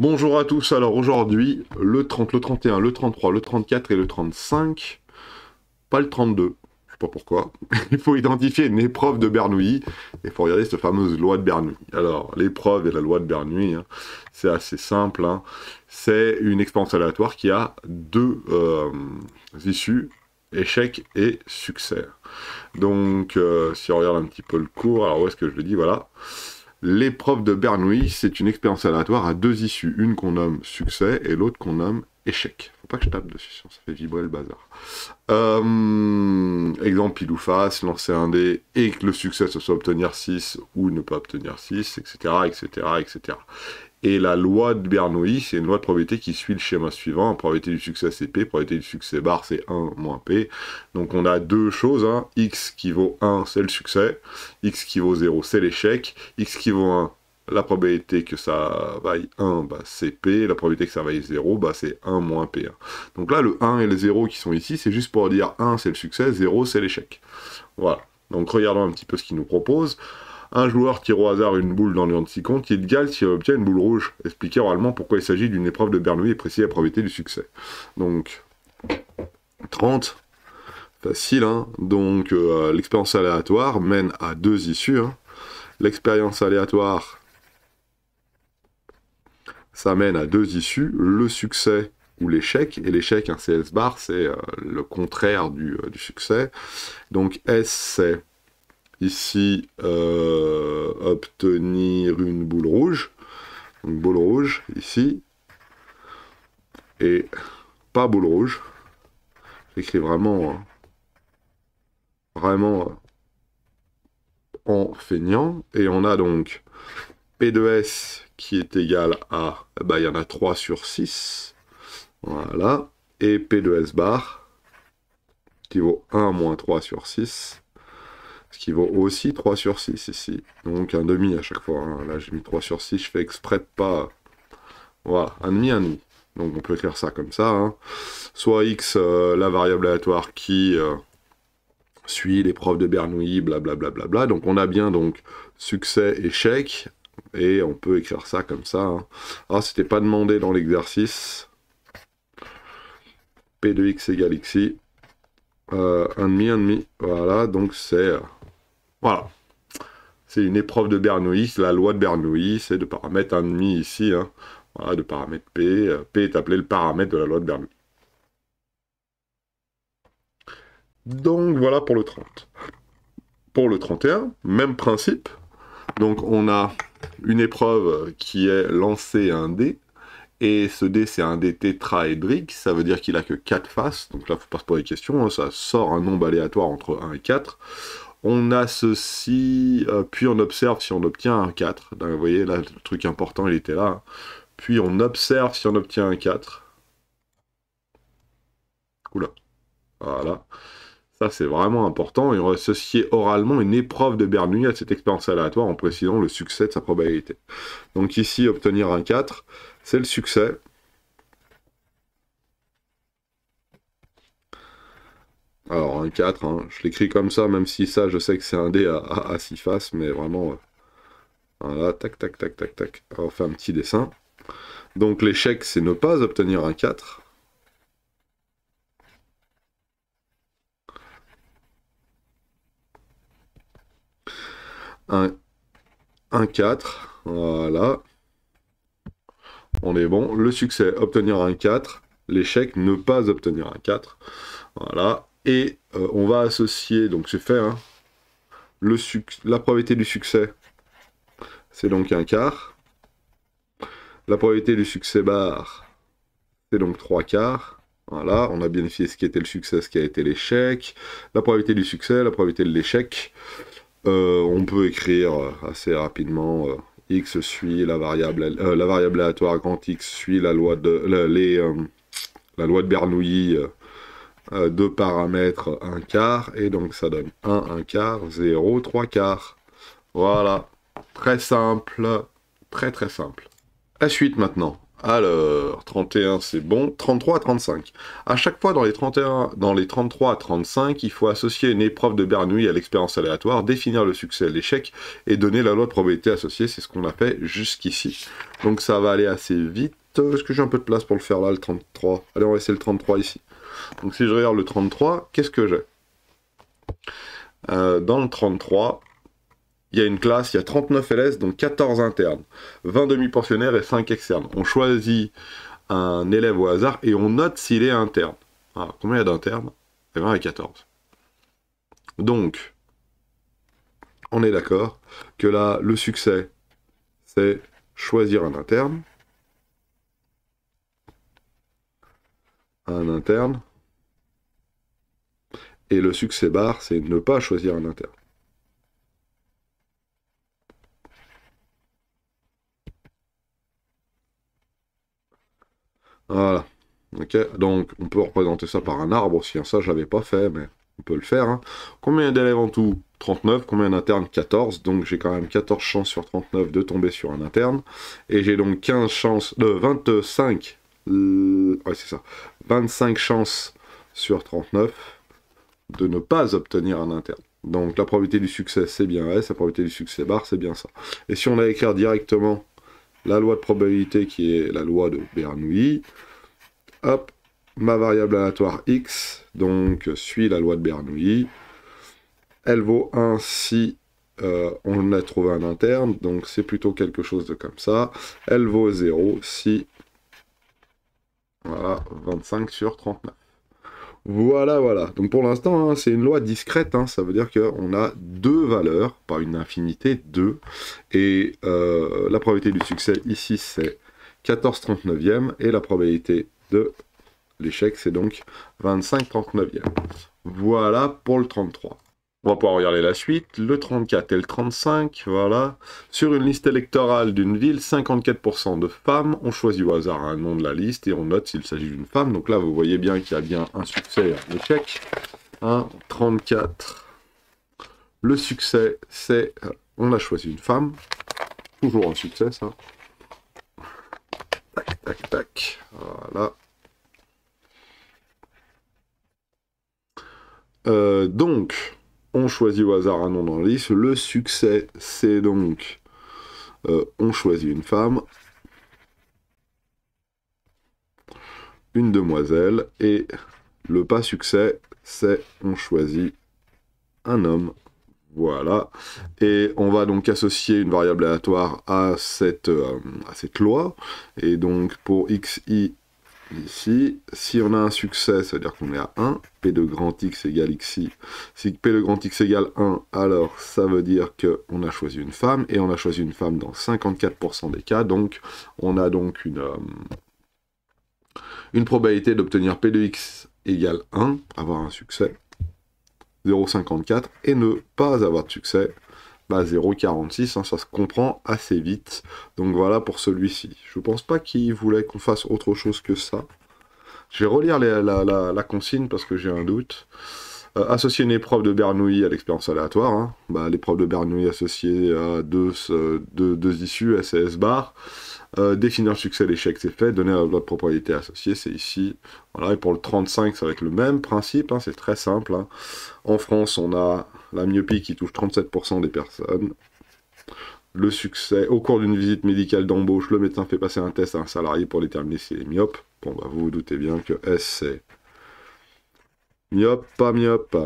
Bonjour à tous, alors aujourd'hui, le 30, le 31, le 33, le 34 et le 35, pas le 32, je sais pas pourquoi, il faut identifier une épreuve de Bernoulli, et il faut regarder cette fameuse loi de Bernoulli. Alors, l'épreuve et la loi de Bernoulli, hein, c'est assez simple, hein. c'est une expérience aléatoire qui a deux euh, issues, échec et succès. Donc, euh, si on regarde un petit peu le cours, alors où est-ce que je le dis, voilà L'épreuve de Bernoulli, c'est une expérience aléatoire à deux issues, une qu'on nomme succès et l'autre qu'on nomme échec. Faut pas que je tape dessus, ça fait vibrer le bazar. Euh, exemple, pile ou face, lancer un dé et que le succès ce soit obtenir 6 ou ne pas obtenir 6, etc., etc., etc. Et la loi de Bernoulli, c'est une loi de probabilité qui suit le schéma suivant. Probabilité du succès, c'est P. Probabilité du succès barre, c'est 1 moins P. Donc on a deux choses. Hein. X qui vaut 1, c'est le succès. X qui vaut 0, c'est l'échec. X qui vaut 1, la probabilité que ça vaille 1, bah, c'est P. La probabilité que ça vaille 0, bah, c'est 1 moins P. Hein. Donc là, le 1 et le 0 qui sont ici, c'est juste pour dire 1, c'est le succès, 0, c'est l'échec. Voilà. Donc regardons un petit peu ce qu'il nous propose. Un joueur tire au hasard une boule dans le de 6 comptes, il gagne s'il obtient une boule rouge. Expliquer oralement pourquoi il s'agit d'une épreuve de Bernoulli et préciser la probabilité du succès. Donc, 30, facile, hein donc euh, l'expérience aléatoire mène à deux issues. Hein. l'expérience aléatoire, ça mène à deux issues, le succès ou l'échec, et l'échec, un CS bar, c'est euh, le contraire du, euh, du succès. Donc S, c'est ici euh, obtenir une boule rouge, une boule rouge ici, et pas boule rouge. J'écris vraiment, hein. vraiment euh, en feignant, et on a donc P 2 S qui est égal à, eh ben, il y en a 3 sur 6, voilà, et P 2 S bar qui vaut 1 moins 3 sur 6, ce qui vaut aussi 3 sur 6 ici. Donc un demi à chaque fois. Hein. Là j'ai mis 3 sur 6, je fais exprès de pas... Voilà, un demi, un demi. Donc on peut écrire ça comme ça. Hein. Soit x, euh, la variable aléatoire qui euh, suit l'épreuve de Bernoulli, blablabla. Bla, bla, bla, donc on a bien donc succès, échec. Et on peut écrire ça comme ça. Hein. Ah, c'était pas demandé dans l'exercice. P de x égale xi. Euh, un demi, demi. Voilà, donc c'est euh, voilà. C'est une épreuve de Bernoulli, la loi de Bernoulli, c'est de paramètre 1,5 ici, hein. voilà, de paramètre P. Euh, P est appelé le paramètre de la loi de Bernoulli. Donc voilà pour le 30. Pour le 31, même principe. Donc on a une épreuve qui est lancée un dé. Et ce dé, c'est un dé tétraédrique, ça veut dire qu'il a que 4 faces. Donc là, il ne faut pas se poser des questions, hein. ça sort un nombre aléatoire entre 1 et 4. On associe, euh, puis on observe si on obtient un 4. vous voyez, là, le truc important, il était là. Puis on observe si on obtient un 4. Oula. Voilà. Ça, c'est vraiment important. Et on va associer oralement une épreuve de Bernoulli à cette expérience aléatoire en précisant le succès de sa probabilité. Donc ici, obtenir un 4, c'est le succès. Alors, un 4, hein. je l'écris comme ça, même si ça, je sais que c'est un dé à 6 faces, mais vraiment... Euh, voilà, tac, tac, tac, tac, tac. Alors, on fait un petit dessin. Donc l'échec, c'est ne pas obtenir un 4. un 4, voilà. On est bon. Le succès, obtenir un 4. L'échec, ne pas obtenir un 4. Voilà. Et euh, on va associer, donc c'est fait, hein. la probabilité du succès, c'est donc un quart. La probabilité du succès barre, c'est donc trois quarts. Voilà, on a bien fait ce qui était le succès, ce qui a été l'échec. La probabilité du succès, la probabilité de l'échec. Euh, on peut écrire euh, assez rapidement x suit la variable, la variable aléatoire grand x suit la loi de la, la loi de Bernoulli euh, deux paramètres un quart, et donc ça donne 1, un quart, 0, 3 quarts. Voilà, très simple, très très simple. La suite maintenant. Alors, 31 c'est bon, 33 à 35. À chaque fois dans les, 31, dans les 33 à 35, il faut associer une épreuve de Bernoulli à l'expérience aléatoire, définir le succès et l'échec, et donner la loi de probabilité associée, c'est ce qu'on a fait jusqu'ici. Donc ça va aller assez vite. Est-ce que j'ai un peu de place pour le faire là, le 33 Allez, on va laisser le 33 ici. Donc si je regarde le 33, qu'est-ce que j'ai euh, Dans le 33, il y a une classe, il y a 39 LS, donc 14 internes, 20 demi-pensionnaires et 5 externes. On choisit un élève au hasard et on note s'il est interne. Alors, ah, combien il y a d'internes 20 et 14. Donc, on est d'accord que là, le succès, c'est choisir un interne. un interne. Et le succès bar, c'est ne pas choisir un interne. Voilà. Ok, donc on peut représenter ça par un arbre aussi. Hein. Ça, j'avais pas fait, mais on peut le faire. Hein. Combien d'élèves en tout 39. Combien d'internes 14. Donc j'ai quand même 14 chances sur 39 de tomber sur un interne. Et j'ai donc 15 chances, de euh, 25 Mm, ouais, c'est ça, 25 chances sur 39 de ne pas obtenir un interne. Donc la probabilité du succès, c'est bien S, la probabilité du succès bar, c'est bien ça. Et si on a écrit directement la loi de probabilité, qui est la loi de Bernoulli, hop, ma variable aléatoire x, donc suit la loi de Bernoulli, elle vaut 1 si euh, on a trouvé un interne, donc c'est plutôt quelque chose de comme ça. Elle vaut 0 si voilà, 25 sur 39. Voilà, voilà. Donc pour l'instant, hein, c'est une loi discrète. Hein. ça veut dire qu'on a deux valeurs, pas une infinité, deux. Et euh, la probabilité du succès ici, c'est 14 39e. Et la probabilité de l'échec, c'est donc 25 39e. Voilà pour le 33. On va pouvoir regarder la suite. Le 34 et le 35, voilà. Sur une liste électorale d'une ville, 54% de femmes. ont choisi au hasard un nom de la liste et on note s'il s'agit d'une femme. Donc là, vous voyez bien qu'il y a bien un succès et un échec. 34. Le succès, c'est... Euh, on a choisi une femme. Toujours un succès, ça. Tac, tac, tac. Voilà. Euh, donc, on choisit au hasard un nom dans la liste. Le succès, c'est donc euh, on choisit une femme, une demoiselle, et le pas succès, c'est on choisit un homme. Voilà. Et on va donc associer une variable aléatoire à cette, euh, à cette loi. Et donc pour Y ici. Si on a un succès, ça veut dire qu'on est à 1. P de grand X égale X, Si P de grand X égale 1, alors ça veut dire qu'on a choisi une femme, et on a choisi une femme dans 54% des cas, donc on a donc une, euh, une probabilité d'obtenir P de X égale 1, avoir un succès, 0,54, et ne pas avoir de succès, bah 0,46, hein, ça se comprend assez vite. Donc voilà pour celui-ci. Je pense pas qu'il voulait qu'on fasse autre chose que ça. Je vais relire la, consigne parce que j'ai un doute. Euh, associer une épreuve de Bernoulli à l'expérience aléatoire. Hein. Bah, l'épreuve de Bernoulli associée à deux, euh, deux, deux issues, SS bar. Euh, définir succès, l'échec, c'est fait. Donner la, la propriété associée, c'est ici. Voilà, et pour le 35, c'est avec le même principe, hein, c'est très simple. Hein. En France, on a la myopie qui touche 37% des personnes. Le succès, au cours d'une visite médicale d'embauche, le médecin fait passer un test à un salarié pour déterminer s'il est myope. Bon, bah, vous vous doutez bien que S, c'est myope, pas myope.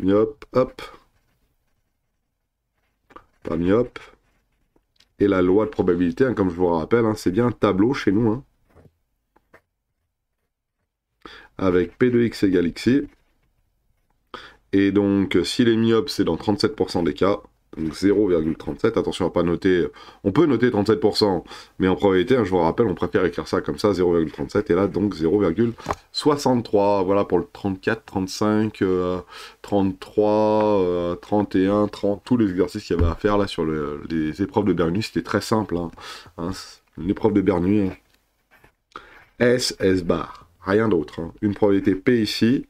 Myope, hop. Pas myope. Et la loi de probabilité, hein, comme je vous le rappelle, hein, c'est bien un tableau chez nous. Hein. avec P de x égale xi. Et donc, si les myopes, c'est dans 37% des cas. 0,37, attention à pas noter, euh, on peut noter 37%, mais en probabilité, hein, je vous rappelle, on préfère écrire ça comme ça, 0,37, et là donc 0,63, voilà pour le 34, 35, 33, 31, 30, tous les exercices qu'il y avait à faire là sur les épreuves de Bernoulli, c'était très simple, hein. Hein, une épreuve de Bernoulli, S, S bar, rien d'autre, une probabilité P ici,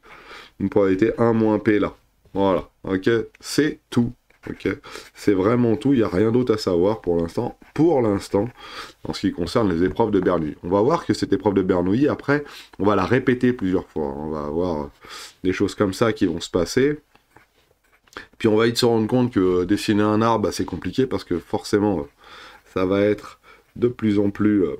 une probabilité 1 moins P là, voilà, ok, c'est tout. C'est vraiment tout, il n'y a rien d'autre à savoir pour l'instant, pour l'instant, en ce qui concerne les épreuves de Bernoulli. On va voir que cette épreuve de Bernoulli, après, on va la répéter plusieurs fois. On va avoir des choses comme ça qui vont se passer. Puis on va vite se rendre compte que euh, dessiner un arbre, bah, c'est compliqué parce que forcément, euh, ça va être de plus en plus euh,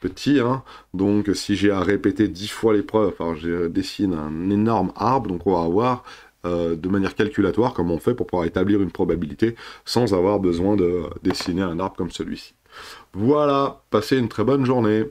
petit. Hein. Donc si j'ai à répéter dix fois l'épreuve, enfin, je dessine un énorme arbre, donc on va avoir euh, de manière calculatoire, comme on fait pour pouvoir établir une probabilité sans avoir besoin de dessiner un arbre comme celui-ci. Voilà, passez une très bonne journée.